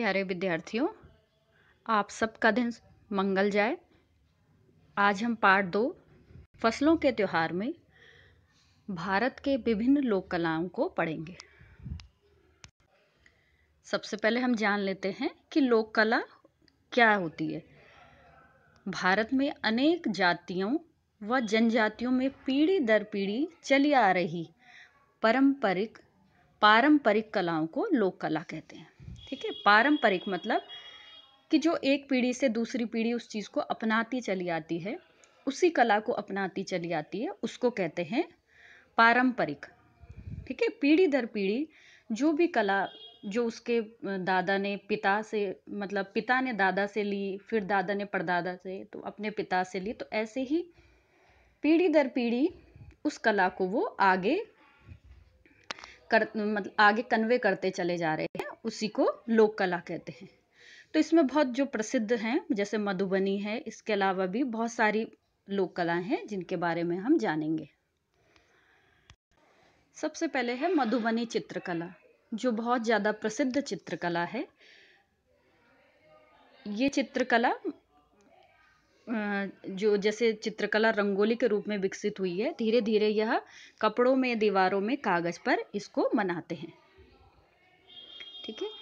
प्यारे विद्यार्थियों आप सबका दिन मंगल जाए आज हम पार्ट दो फसलों के त्यौहार में भारत के विभिन्न लोक कलाओं को पढ़ेंगे सबसे पहले हम जान लेते हैं कि लोक कला क्या होती है भारत में अनेक जातियों व जनजातियों में पीढ़ी दर पीढ़ी चली आ रही पारंपरिक पारंपरिक कलाओं को लोक कला कहते हैं ठीक है पारंपरिक मतलब कि जो एक पीढ़ी से दूसरी पीढ़ी उस चीज़ को अपनाती चली आती है उसी कला को अपनाती चली आती है उसको कहते हैं पारंपरिक ठीक है पीढ़ी दर पीढ़ी जो भी कला जो उसके दादा ने पिता से मतलब पिता ने दादा से ली फिर दादा ने परदादा से तो अपने पिता से ली तो ऐसे ही पीढ़ी दर पीढ़ी उस कला को वो आगे कर मतलब आगे कन्वे करते चले जा रहे हैं उसी को लोक कला कहते हैं तो इसमें बहुत जो प्रसिद्ध हैं जैसे मधुबनी है इसके अलावा भी बहुत सारी लोक कलाएं हैं जिनके बारे में हम जानेंगे सबसे पहले है मधुबनी चित्रकला जो बहुत ज़्यादा प्रसिद्ध चित्रकला है ये चित्रकला जो जैसे चित्रकला रंगोली के रूप में विकसित हुई है धीरे धीरे यह कपड़ों में दीवारों में कागज़ पर इसको मनाते हैं ठीक है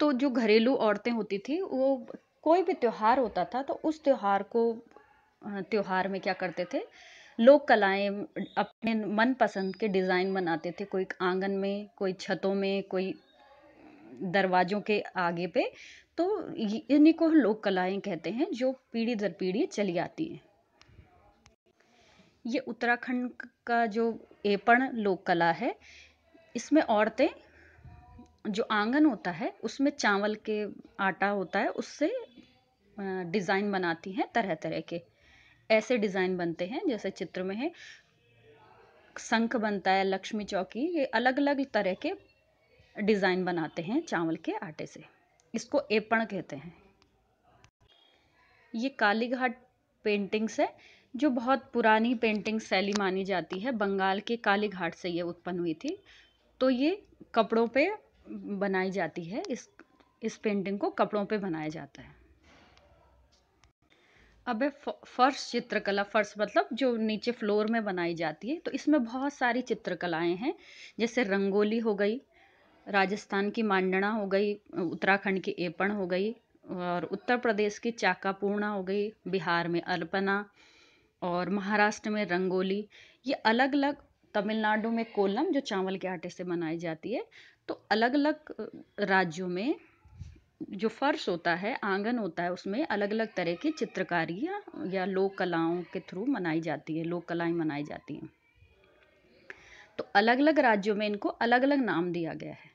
तो जो घरेलू औरतें होती थी वो कोई भी त्यौहार होता था तो उस त्यौहार को त्यौहार में क्या करते थे लोक कलाएं अपने मनपसंद के डिज़ाइन बनाते थे कोई आंगन में कोई छतों में कोई दरवाज़ों के आगे पे तो इन्हीं को लोक कलाएं कहते हैं जो पीढ़ी दर पीढ़ी चली आती हैं ये उत्तराखंड का जो एपण लोक कला है इसमें औरतें जो आंगन होता है उसमें चावल के आटा होता है उससे डिज़ाइन बनाती हैं तरह तरह के ऐसे डिज़ाइन बनते हैं जैसे चित्र में है शंख बनता है लक्ष्मी चौकी ये अलग अलग तरह के डिज़ाइन बनाते हैं चावल के आटे से इसको एपण कहते हैं ये कालीघाट पेंटिंग्स है जो बहुत पुरानी पेंटिंग शैली मानी जाती है बंगाल के कालीघाट से ये उत्पन्न हुई थी तो ये कपड़ों पे बनाई जाती है इस इस पेंटिंग को कपड़ों पे बनाया जाता है अब है फर्श चित्रकला फर्श मतलब जो नीचे फ्लोर में बनाई जाती है तो इसमें बहुत सारी चित्रकलाएं हैं जैसे रंगोली हो गई राजस्थान की मांडना हो गई उत्तराखंड की एपण हो गई और उत्तर प्रदेश की चाकापूर्णा हो गई बिहार में अल्पना और महाराष्ट्र में रंगोली ये अलग अलग तमिलनाडु में कोलम जो चावल के आटे से बनाई जाती है तो अलग अलग राज्यों में जो फर्श होता है आंगन होता है उसमें अलग अलग तरह की चित्रकारी या लोक कलाओं के थ्रू मनाई जाती है लोक कलाएं मनाई जाती हैं तो अलग अलग राज्यों में इनको अलग अलग नाम दिया गया है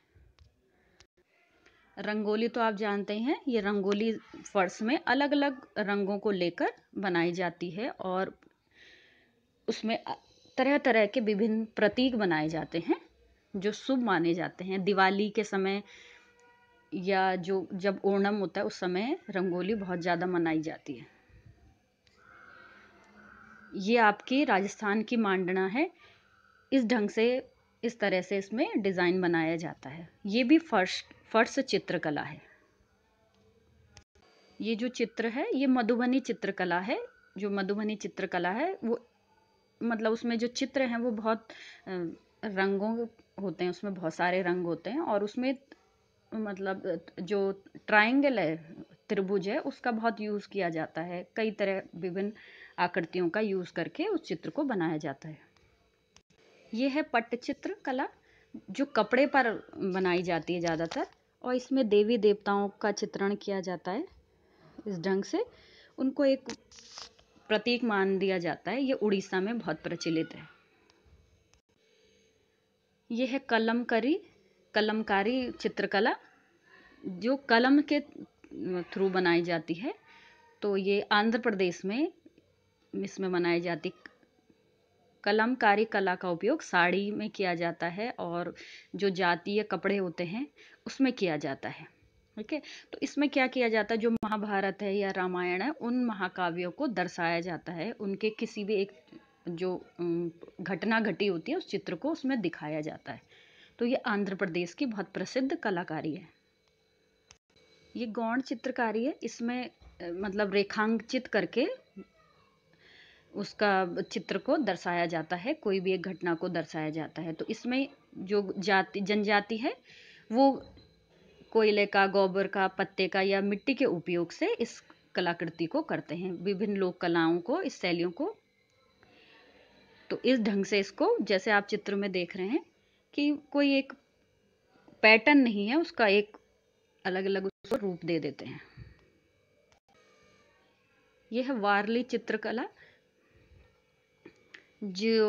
रंगोली तो आप जानते हैं ये रंगोली फर्श में अलग अलग रंगों को लेकर बनाई जाती है और उसमें तरह तरह के विभिन्न प्रतीक बनाए जाते हैं जो शुभ माने जाते हैं दिवाली के समय या जो जब ओणम होता है उस समय रंगोली बहुत ज़्यादा मनाई जाती है ये आपकी राजस्थान की मांडना है इस ढंग से इस तरह से इसमें डिज़ाइन बनाया जाता है ये भी फर्श फर्श चित्रकला है ये जो चित्र है ये मधुबनी चित्रकला है जो मधुबनी चित्रकला है वो मतलब उसमें जो चित्र हैं वो बहुत रंगों होते हैं उसमें बहुत सारे रंग होते हैं और उसमें मतलब जो ट्राइंगल है त्रिभुज है उसका बहुत यूज़ किया जाता है कई तरह विभिन्न आकृतियों का यूज़ करके उस चित्र को बनाया जाता है ये है पट्टचित्र कला जो कपड़े पर बनाई जाती है ज़्यादातर और इसमें देवी देवताओं का चित्रण किया जाता है इस ढंग से उनको एक प्रतीक मान दिया जाता है ये उड़ीसा में बहुत प्रचलित है ये है करी कलमकारी चित्रकला जो कलम के थ्रू बनाई जाती है तो ये आंध्र प्रदेश में इसमें मनाई जाती कलमकारी कला का उपयोग साड़ी में किया जाता है और जो जातीय कपड़े होते हैं उसमें किया जाता है ठीक है तो इसमें क्या किया जाता है जो महाभारत है या रामायण है उन महाकाव्यों को दर्शाया जाता है उनके किसी भी एक जो घटना घटी होती है उस चित्र को उसमें दिखाया जाता है तो ये आंध्र प्रदेश की बहुत प्रसिद्ध कलाकारी है ये गौण चित्रकारी है इसमें मतलब रेखांकित करके उसका चित्र को दर्शाया जाता है कोई भी एक घटना को दर्शाया जाता है तो इसमें जो जाति जनजाति है वो कोयले का गोबर का पत्ते का या मिट्टी के उपयोग से इस कलाकृति को करते हैं विभिन्न लोक कलाओं को इस शैलियों को तो इस ढंग से इसको जैसे आप चित्र में देख रहे हैं कि कोई एक पैटर्न नहीं है उसका एक अलग अलग उसको रूप दे देते हैं यह है वारली चित्रकला जो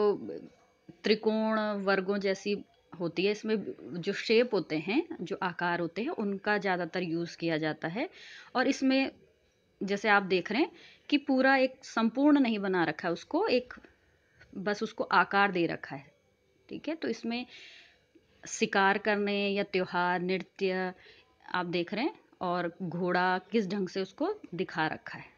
त्रिकोण वर्गों जैसी होती है इसमें जो शेप होते हैं जो आकार होते हैं उनका ज़्यादातर यूज़ किया जाता है और इसमें जैसे आप देख रहे हैं कि पूरा एक संपूर्ण नहीं बना रखा है उसको एक बस उसको आकार दे रखा है ठीक है तो इसमें शिकार करने या त्यौहार नृत्य आप देख रहे हैं और घोड़ा किस ढंग से उसको दिखा रखा है